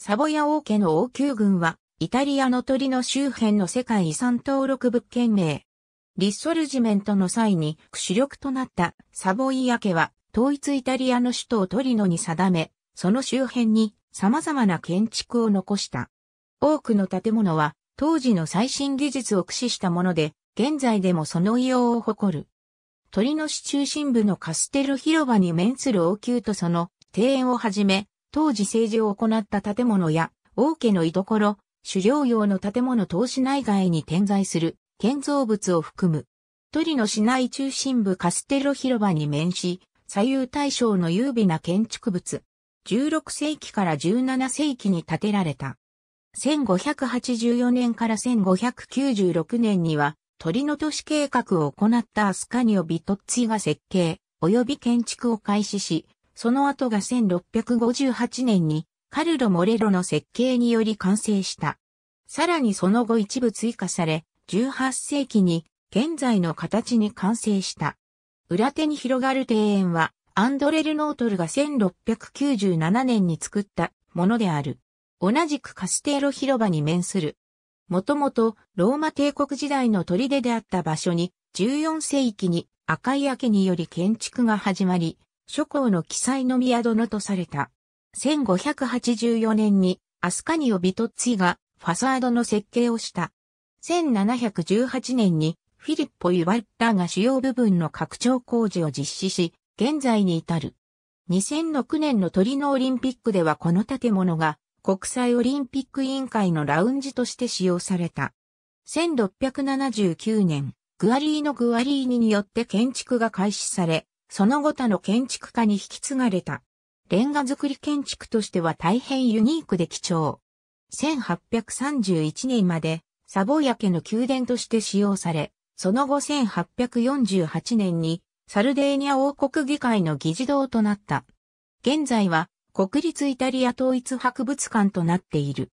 サボヤ王家の王宮群は、イタリアの鳥の周辺の世界遺産登録物件名。リッソルジメントの際に主力となったサボイア家は統一イタリアの首都をトリノに定め、その周辺に様々な建築を残した。多くの建物は当時の最新技術を駆使したもので、現在でもその異様を誇る。鳥の市中心部のカステル広場に面する王宮とその庭園をはじめ、当時政治を行った建物や、王家の居所、狩猟用の建物投資内外に点在する建造物を含む。鳥の市内中心部カステロ広場に面し、左右対称の優美な建築物。16世紀から17世紀に建てられた。1584年から1596年には、鳥の都市計画を行ったアスカニオ・ビトッツィが設計、及び建築を開始し、その後が1658年にカルロ・モレロの設計により完成した。さらにその後一部追加され、18世紀に現在の形に完成した。裏手に広がる庭園は、アンドレル・ノートルが1697年に作ったものである。同じくカステーロ広場に面する。もともとローマ帝国時代の砦であった場所に14世紀に赤い明けにより建築が始まり、諸侯の記載の宮殿とされた。1584年にアスカニオ・ビトッツィがファサードの設計をした。1718年にフィリッポ・イワッタが主要部分の拡張工事を実施し、現在に至る。2006年のトリノオリンピックではこの建物が国際オリンピック委員会のラウンジとして使用された。1679年、グアリーノ・グアリーニによって建築が開始され、その後他の建築家に引き継がれた。レンガ造り建築としては大変ユニークで貴重。1831年まで、サボヤ家の宮殿として使用され、その後1848年に、サルデーニャ王国議会の議事堂となった。現在は、国立イタリア統一博物館となっている。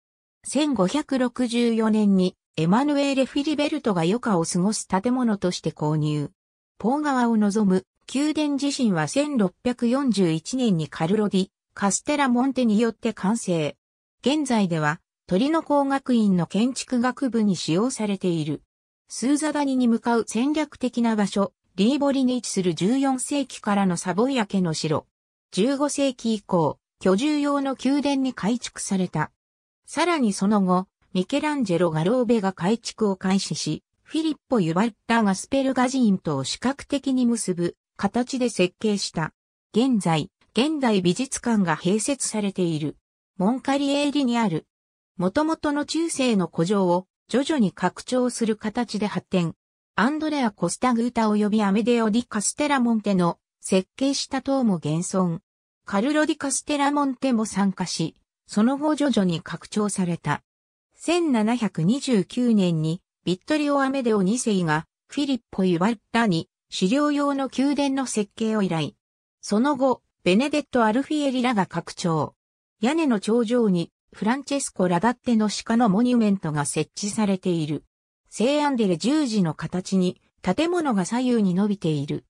1564年に、エマヌエーレ・フィリベルトが余暇を過ごす建物として購入。ポー川を望む宮殿自身は1641年にカルロディ、カステラモンテによって完成。現在では、鳥の工学院の建築学部に使用されている。スーザニに向かう戦略的な場所、リーボリに位置する14世紀からのサボイア家の城。15世紀以降、居住用の宮殿に改築された。さらにその後、ミケランジェロ・ガローベが改築を開始し、フィリッポ・ユバッタがスペルガ人とを視覚的に結ぶ形で設計した。現在、現代美術館が併設されている。モンカリエーリにある。元々の中世の古城を徐々に拡張する形で発展。アンドレア・コスタグータ及びアメデオ・ディ・カステラモンテの設計した塔も現存。カルロ・ディ・カステラモンテも参加し、その後徐々に拡張された。1729年にビットリオ・アメデオ2世がフィリッポ・ユバッラに資料用の宮殿の設計を依頼。その後、ベネデット・アルフィエリラが拡張。屋根の頂上にフランチェスコ・ラダッテの鹿のモニュメントが設置されている。聖アンデレ十字の形に建物が左右に伸びている。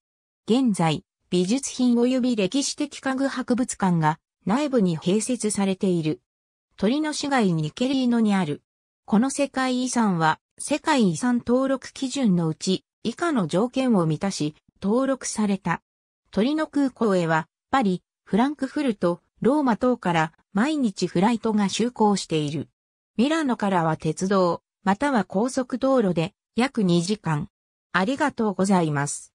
現在、美術品及び歴史的家具博物館が内部に併設されている。鳥の市街ニケリーノにある。この世界遺産は世界遺産登録基準のうち以下の条件を満たし、登録された。鳥の空港へは、パリ、フランクフルト、ローマ等から毎日フライトが就航している。ミラノからは鉄道、または高速道路で約2時間。ありがとうございます。